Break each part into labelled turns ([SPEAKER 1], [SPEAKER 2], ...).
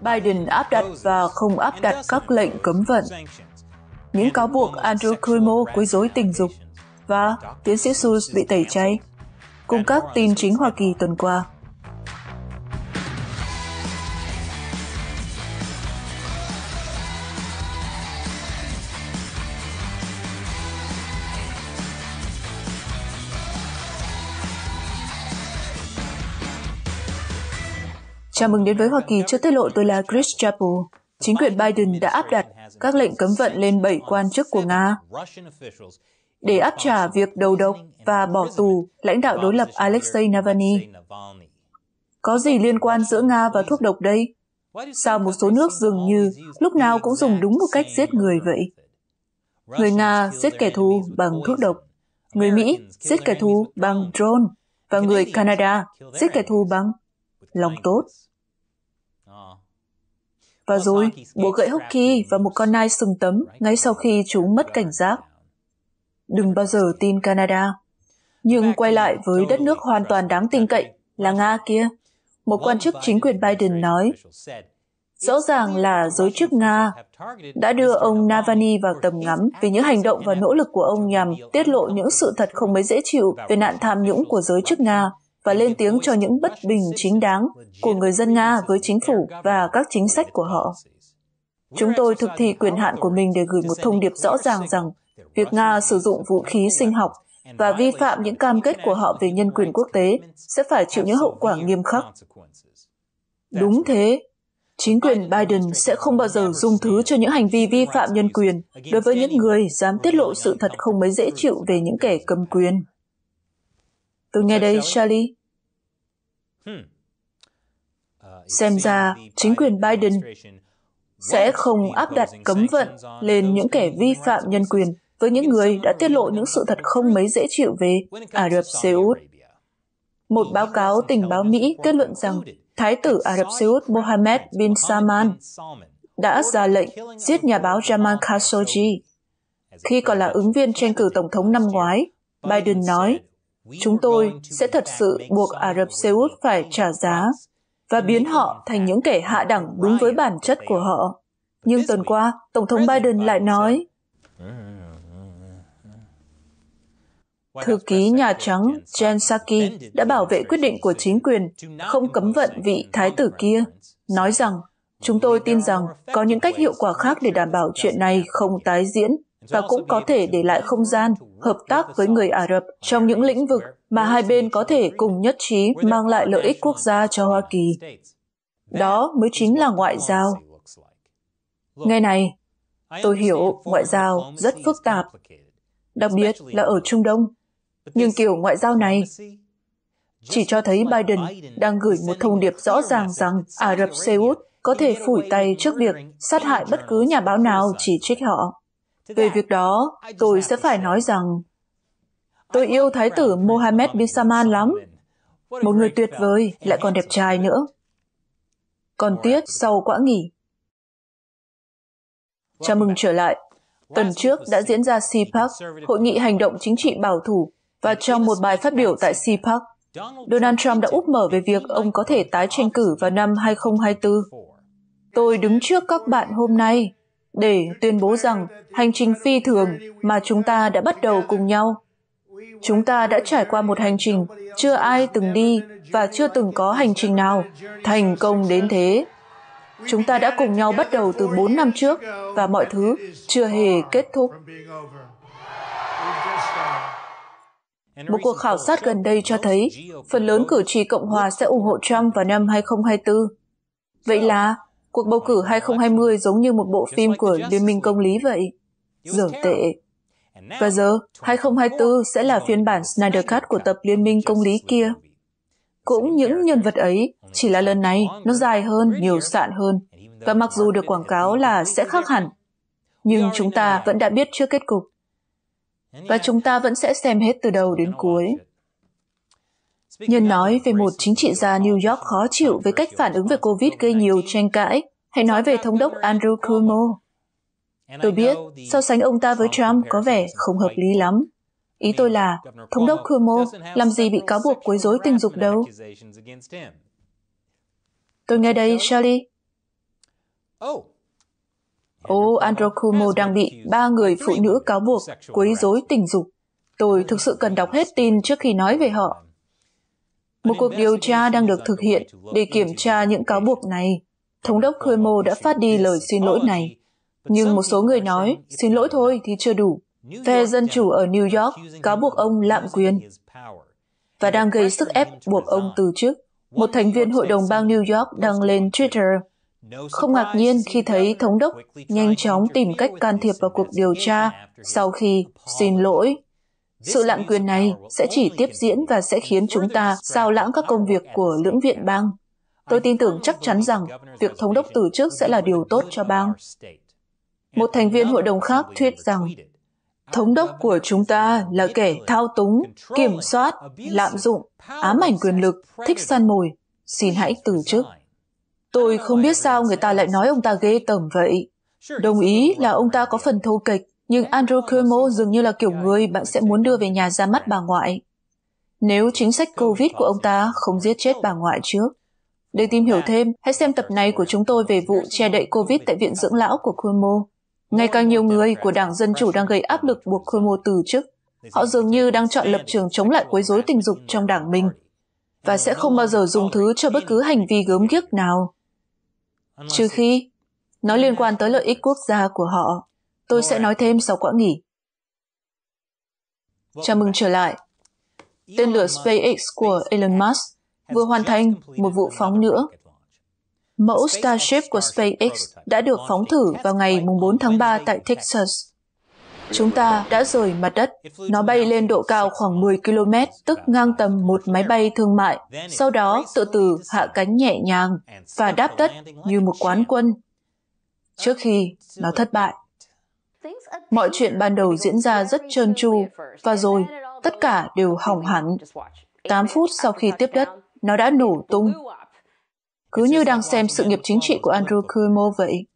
[SPEAKER 1] Biden áp đặt và không áp đặt các lệnh cấm vận. Những cáo buộc Andrew Cuomo quấy rối tình dục và tiến sĩ Schultz bị tẩy chay, cùng các tin chính Hoa Kỳ tuần qua. Chào mừng đến với Hoa Kỳ chưa tiết lộ tôi là Chris Chappell. Chính quyền Biden đã áp đặt các lệnh cấm vận lên bảy quan chức của Nga để áp trả việc đầu độc và bỏ tù lãnh đạo đối lập Alexei Navalny. Có gì liên quan giữa Nga và thuốc độc đây? Sao một số nước dường như lúc nào cũng dùng đúng một cách giết người vậy? Người Nga giết kẻ thù bằng thuốc độc, người Mỹ giết kẻ thù bằng drone và người Canada giết kẻ thù bằng lòng tốt và rồi búa gậy hốc hockey và một con nai sừng tấm ngay sau khi chúng mất cảnh giác. Đừng bao giờ tin Canada. Nhưng quay lại với đất nước hoàn toàn đáng tin cậy là Nga kia. Một quan chức chính quyền Biden nói, rõ ràng là giới chức Nga đã đưa ông Navalny vào tầm ngắm vì những hành động và nỗ lực của ông nhằm tiết lộ những sự thật không mấy dễ chịu về nạn tham nhũng của giới chức Nga và lên tiếng cho những bất bình chính đáng của người dân Nga với chính phủ và các chính sách của họ. Chúng tôi thực thi quyền hạn của mình để gửi một thông điệp rõ ràng rằng việc Nga sử dụng vũ khí sinh học và vi phạm những cam kết của họ về nhân quyền quốc tế sẽ phải chịu những hậu quả nghiêm khắc. Đúng thế, chính quyền Biden sẽ không bao giờ dung thứ cho những hành vi vi phạm nhân quyền đối với những người dám tiết lộ sự thật không mấy dễ chịu về những kẻ cầm quyền. Tôi nghe đây, Charlie. Hmm. Xem ra, chính quyền Biden sẽ không áp đặt cấm vận lên những kẻ vi phạm nhân quyền với những người đã tiết lộ những sự thật không mấy dễ chịu về Ả Rập Xê Út. Một báo cáo tình báo Mỹ kết luận rằng Thái tử Ả Rập Xê Út Mohammed bin Salman đã ra lệnh giết nhà báo Jamal Khashoggi. Khi còn là ứng viên tranh cử tổng thống năm ngoái, Biden nói Chúng tôi sẽ thật sự buộc Ả Rập Xê Út phải trả giá và biến họ thành những kẻ hạ đẳng đúng với bản chất của họ. Nhưng tuần qua, Tổng thống Biden lại nói, Thư ký Nhà Trắng Jen Psaki đã bảo vệ quyết định của chính quyền không cấm vận vị thái tử kia, nói rằng chúng tôi tin rằng có những cách hiệu quả khác để đảm bảo chuyện này không tái diễn và cũng có thể để lại không gian hợp tác với người Ả Rập trong những lĩnh vực mà hai bên có thể cùng nhất trí mang lại lợi ích quốc gia cho Hoa Kỳ. Đó mới chính là ngoại giao. Ngày này, tôi hiểu ngoại giao rất phức tạp, đặc biệt là ở Trung Đông. Nhưng kiểu ngoại giao này chỉ cho thấy Biden đang gửi một thông điệp rõ ràng rằng Ả Rập Xê Út có thể phủi tay trước việc sát hại bất cứ nhà báo nào chỉ trích họ. Về việc đó, tôi sẽ phải nói rằng tôi yêu Thái tử Mohammed bin Salman lắm. Một người tuyệt vời, lại còn đẹp trai nữa. Còn tiếc sau quãng nghỉ. Chào mừng trở lại. Tuần trước đã diễn ra CPAC, Hội nghị Hành động Chính trị Bảo thủ, và trong một bài phát biểu tại CPAC, Donald Trump đã úp mở về việc ông có thể tái tranh cử vào năm 2024. Tôi đứng trước các bạn hôm nay để tuyên bố rằng hành trình phi thường mà chúng ta đã bắt đầu cùng nhau. Chúng ta đã trải qua một hành trình chưa ai từng đi và chưa từng có hành trình nào thành công đến thế. Chúng ta đã cùng nhau bắt đầu từ 4 năm trước và mọi thứ chưa hề kết thúc. Một cuộc khảo sát gần đây cho thấy phần lớn cử tri Cộng hòa sẽ ủng hộ Trump vào năm 2024. Vậy là Cuộc bầu cử 2020 giống như một bộ phim của Liên minh Công lý vậy. Dở tệ. Và giờ, 2024 sẽ là phiên bản Snyder Cut của tập Liên minh Công lý kia. Cũng những nhân vật ấy, chỉ là lần này nó dài hơn, nhiều sạn hơn. Và mặc dù được quảng cáo là sẽ khác hẳn, nhưng chúng ta vẫn đã biết trước kết cục. Và chúng ta vẫn sẽ xem hết từ đầu đến cuối. Nhân nói về một chính trị gia New York khó chịu với cách phản ứng về COVID gây nhiều tranh cãi. Hãy nói về Thống đốc Andrew Cuomo. Tôi biết, so sánh ông ta với Trump có vẻ không hợp lý lắm. Ý tôi là, Thống đốc Cuomo làm gì bị cáo buộc quấy rối tình dục đâu. Tôi nghe đây, Shirley. Ồ, oh, Andrew Cuomo đang bị ba người phụ nữ cáo buộc quấy rối tình dục. Tôi thực sự cần đọc hết tin trước khi nói về họ. Một cuộc điều tra đang được thực hiện để kiểm tra những cáo buộc này. Thống đốc Cuomo đã phát đi lời xin lỗi này. Nhưng một số người nói, xin lỗi thôi thì chưa đủ. Phe Dân Chủ ở New York cáo buộc ông lạm quyền và đang gây sức ép buộc ông từ chức. Một thành viên hội đồng bang New York đăng lên Twitter. Không ngạc nhiên khi thấy thống đốc nhanh chóng tìm cách can thiệp vào cuộc điều tra sau khi xin lỗi sự lạm quyền này sẽ chỉ tiếp diễn và sẽ khiến chúng ta sao lãng các công việc của lưỡng viện bang. Tôi tin tưởng chắc chắn rằng việc thống đốc từ chức sẽ là điều tốt cho bang. Một thành viên hội đồng khác thuyết rằng thống đốc của chúng ta là kẻ thao túng, kiểm soát, lạm dụng, ám ảnh quyền lực, thích săn mồi. Xin hãy từ chức. Tôi không biết sao người ta lại nói ông ta ghê tởm vậy. Đồng ý là ông ta có phần thô kịch, nhưng Andrew Cuomo dường như là kiểu người bạn sẽ muốn đưa về nhà ra mắt bà ngoại. Nếu chính sách COVID của ông ta không giết chết bà ngoại trước. Để tìm hiểu thêm, hãy xem tập này của chúng tôi về vụ che đậy COVID tại Viện Dưỡng Lão của Cuomo. Ngày càng nhiều người của Đảng Dân Chủ đang gây áp lực buộc Cuomo từ chức. Họ dường như đang chọn lập trường chống lại quấy rối tình dục trong đảng mình và sẽ không bao giờ dùng thứ cho bất cứ hành vi gớm ghiếc nào. Trừ khi nó liên quan tới lợi ích quốc gia của họ. Tôi sẽ nói thêm sau quãng nghỉ. Vâng, Chào mừng trở lại. Tên lửa SpaceX của Elon Musk vừa hoàn thành một vụ phóng nữa. Mẫu Starship của SpaceX đã được phóng thử vào ngày 4 tháng 3 tại Texas. Chúng ta đã rời mặt đất. Nó bay lên độ cao khoảng 10 km, tức ngang tầm một máy bay thương mại. Sau đó tự từ hạ cánh nhẹ nhàng và đáp đất như một quán quân trước khi nó thất bại. Mọi chuyện ban đầu diễn ra rất trơn tru, và rồi tất cả đều hỏng hẳn. 8 phút sau khi tiếp đất, nó đã nổ tung. Cứ như đang xem sự nghiệp chính trị của Andrew Cuomo vậy.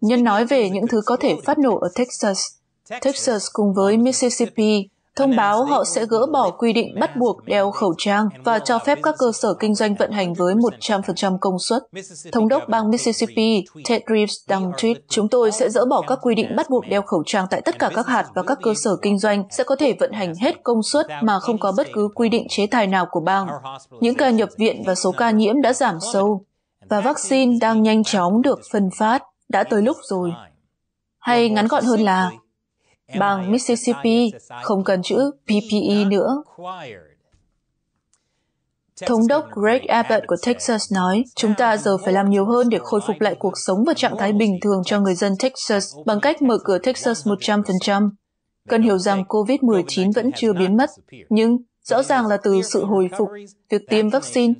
[SPEAKER 1] Nhân nói về những thứ có thể phát nổ ở Texas. Texas cùng với Mississippi thông báo họ sẽ gỡ bỏ quy định bắt buộc đeo khẩu trang và cho phép các cơ sở kinh doanh vận hành với 100% công suất. Thống đốc bang Mississippi Ted Reeves đăng tweet, chúng tôi sẽ dỡ bỏ các quy định bắt buộc đeo khẩu trang tại tất cả các hạt và các cơ sở kinh doanh sẽ có thể vận hành hết công suất mà không có bất cứ quy định chế tài nào của bang. Những ca nhập viện và số ca nhiễm đã giảm sâu, và vaccine đang nhanh chóng được phân phát. Đã tới lúc rồi. Hay ngắn gọn hơn là, bang Mississippi không cần chữ PPE nữa. Thống đốc Greg Abbott của Texas nói, chúng ta giờ phải làm nhiều hơn để khôi phục lại cuộc sống và trạng thái bình thường cho người dân Texas bằng cách mở cửa Texas 100%. Cần hiểu rằng COVID-19 vẫn chưa biến mất, nhưng rõ ràng là từ sự hồi phục, việc tiêm vaccine,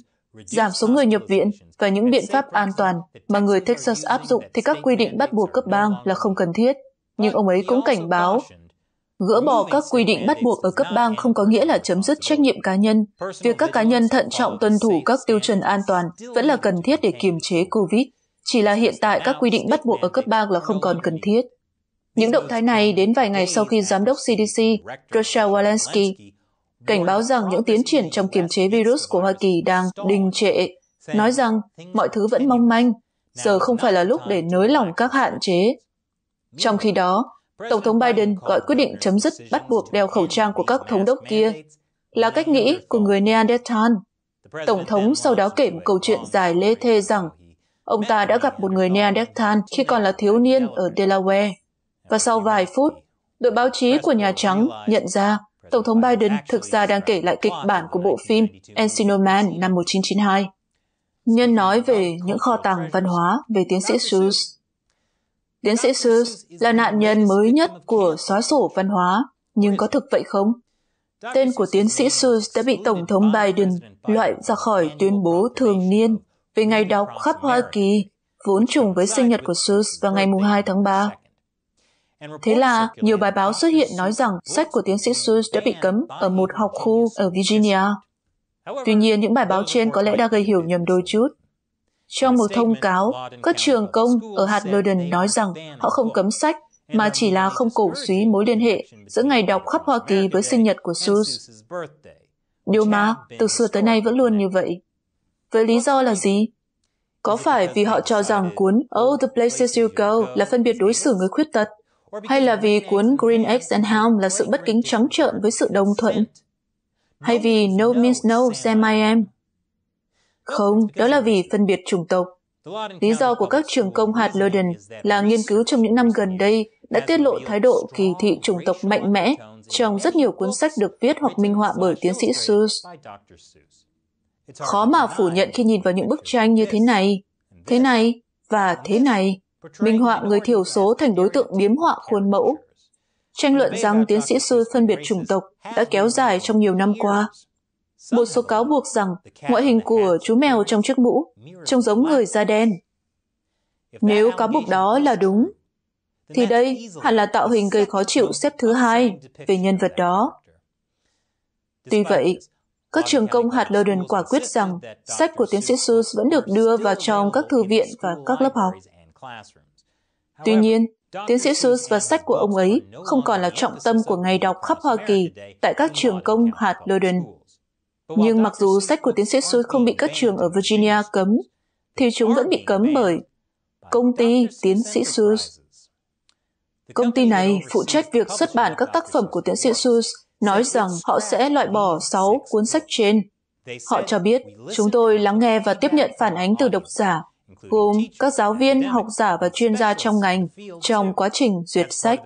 [SPEAKER 1] giảm số người nhập viện và những biện pháp an toàn mà người Texas áp dụng thì các quy định bắt buộc cấp bang là không cần thiết nhưng ông ấy cũng cảnh báo Gỡ bỏ các quy định bắt buộc ở cấp bang không có nghĩa là chấm dứt trách nhiệm cá nhân. Việc các cá nhân thận trọng tuân thủ các tiêu chuẩn an toàn vẫn là cần thiết để kiềm chế COVID. Chỉ là hiện tại các quy định bắt buộc ở cấp bang là không còn cần thiết. Những động thái này đến vài ngày sau khi Giám đốc CDC Rochelle Walensky cảnh báo rằng những tiến triển trong kiềm chế virus của Hoa Kỳ đang đình trệ, nói rằng mọi thứ vẫn mong manh, giờ không phải là lúc để nới lỏng các hạn chế trong khi đó, Tổng thống Biden gọi quyết định chấm dứt bắt buộc đeo khẩu trang của các thống đốc kia là cách nghĩ của người Neanderthal. Tổng thống sau đó kể một câu chuyện dài lê thê rằng ông ta đã gặp một người Neanderthal khi còn là thiếu niên ở Delaware. Và sau vài phút, đội báo chí của Nhà Trắng nhận ra Tổng thống Biden thực ra đang kể lại kịch bản của bộ phim Encino Man năm 1992. Nhân nói về những kho tàng văn hóa về tiến sĩ Seuss Tiến sĩ Seuss là nạn nhân mới nhất của xóa sổ văn hóa, nhưng có thực vậy không? Tên của tiến sĩ Seuss đã bị Tổng thống Biden loại ra khỏi tuyên bố thường niên về ngày đọc khắp Hoa Kỳ, vốn trùng với sinh nhật của Seuss vào ngày 2 tháng 3. Thế là, nhiều bài báo xuất hiện nói rằng sách của tiến sĩ Seuss đã bị cấm ở một học khu ở Virginia. Tuy nhiên, những bài báo trên có lẽ đã gây hiểu nhầm đôi chút trong một thông cáo, các trường công ở hạt London nói rằng họ không cấm sách, mà chỉ là không cổ suý mối liên hệ giữa ngày đọc khắp Hoa Kỳ với sinh nhật của Seuss. Điều mà từ xưa tới nay vẫn luôn như vậy. Với lý do là gì? Có phải vì họ cho rằng cuốn oh the Places You Go là phân biệt đối xử người khuyết tật, hay là vì cuốn Green Eggs and Ham là sự bất kính trắng trợn với sự đồng thuận, hay vì No Means No, Sam I Am không, đó là vì phân biệt chủng tộc. Lý do của các trường công hạt Leiden là nghiên cứu trong những năm gần đây đã tiết lộ thái độ kỳ thị chủng tộc mạnh mẽ trong rất nhiều cuốn sách được viết hoặc minh họa bởi tiến sĩ Seuss. Khó mà phủ nhận khi nhìn vào những bức tranh như thế này, thế này và thế này, minh họa người thiểu số thành đối tượng biếm họa khuôn mẫu. Tranh luận rằng tiến sĩ Seuss phân biệt chủng tộc đã kéo dài trong nhiều năm qua một số cáo buộc rằng ngoại hình của chú mèo trong chiếc mũ trông giống người da đen. Nếu cáo buộc đó là đúng, thì đây hẳn là tạo hình gây khó chịu xếp thứ hai về nhân vật đó. Tuy vậy, các trường công hạt Loden quả quyết rằng sách của tiến sĩ Seuss vẫn được đưa vào trong các thư viện và các lớp học. Tuy nhiên, tiến sĩ Seuss và sách của ông ấy không còn là trọng tâm của ngày đọc khắp Hoa Kỳ tại các trường công hạt Loden nhưng mặc dù sách của tiến sĩ Sui không bị các trường ở Virginia cấm, thì chúng vẫn bị cấm bởi công ty tiến sĩ Sui. Công ty này phụ trách việc xuất bản các tác phẩm của tiến sĩ Sui nói rằng họ sẽ loại bỏ 6 cuốn sách trên. Họ cho biết, chúng tôi lắng nghe và tiếp nhận phản ánh từ độc giả, gồm các giáo viên, học giả và chuyên gia trong ngành, trong quá trình duyệt sách.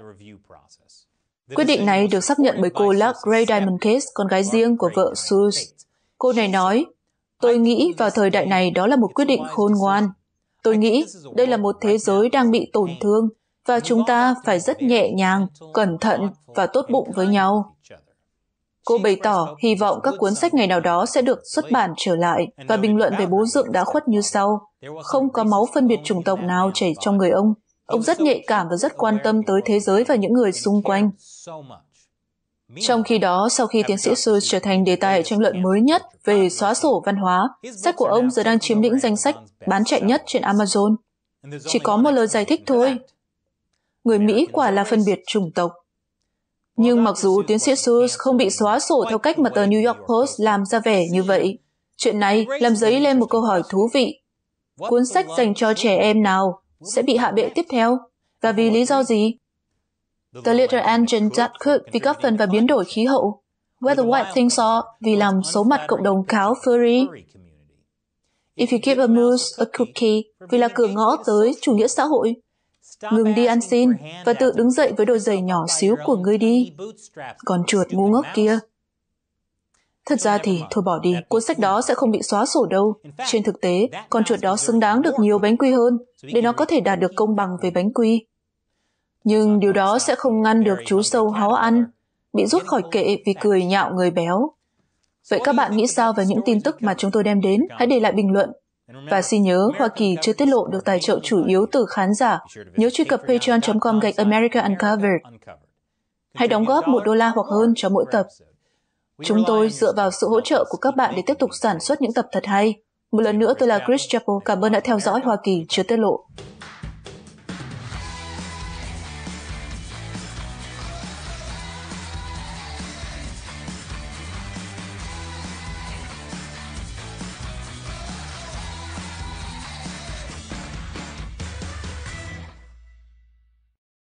[SPEAKER 1] Quyết định này được xác nhận bởi cô là Gray Diamond Case, con gái riêng của vợ Suze. Cô này nói, Tôi nghĩ vào thời đại này đó là một quyết định khôn ngoan. Tôi nghĩ đây là một thế giới đang bị tổn thương và chúng ta phải rất nhẹ nhàng, cẩn thận và tốt bụng với nhau. Cô bày tỏ hy vọng các cuốn sách ngày nào đó sẽ được xuất bản trở lại và bình luận về bố dượng đã khuất như sau. Không có máu phân biệt chủng tộc nào chảy trong người ông. Ông rất nhạy cảm và rất quan tâm tới thế giới và những người xung quanh. Trong khi đó, sau khi tiến sĩ Su trở thành đề tài tranh luận mới nhất về xóa sổ văn hóa, sách của ông giờ đang chiếm lĩnh danh sách bán chạy nhất trên Amazon. Chỉ có một lời giải thích thôi. Người Mỹ quả là phân biệt chủng tộc. Nhưng mặc dù tiến sĩ Su không bị xóa sổ theo cách mà tờ New York Post làm ra vẻ như vậy, chuyện này làm dấy lên một câu hỏi thú vị. Cuốn sách dành cho trẻ em nào sẽ bị hạ bệ tiếp theo và vì lý do gì? The Little Engine That Could vì góp phần vào biến đổi khí hậu. Where the White Things Are vì làm số mặt cộng đồng cáo furry. If you give a moose a cookie vì là cửa ngõ tới chủ nghĩa xã hội. Ngừng đi ăn xin và tự đứng dậy với đôi giày nhỏ xíu của ngươi đi. Còn chuột ngu ngốc kia, Thật ra thì thôi bỏ đi, cuốn sách đó sẽ không bị xóa sổ đâu. Trên thực tế, con chuột đó xứng đáng được nhiều bánh quy hơn, để nó có thể đạt được công bằng về bánh quy. Nhưng điều đó sẽ không ngăn được chú sâu háo ăn, bị rút khỏi kệ vì cười nhạo người béo. Vậy các bạn nghĩ sao về những tin tức mà chúng tôi đem đến? Hãy để lại bình luận. Và xin nhớ, Hoa Kỳ chưa tiết lộ được tài trợ chủ yếu từ khán giả. Nhớ truy cập patreon.com gạch America Uncovered. Hãy đóng góp một đô la hoặc hơn cho mỗi tập Chúng tôi dựa vào sự hỗ trợ của các bạn để tiếp tục sản xuất những tập thật hay. Một lần nữa, tôi là Chris Chappell Cảm ơn đã theo dõi Hoa Kỳ chưa tiết lộ.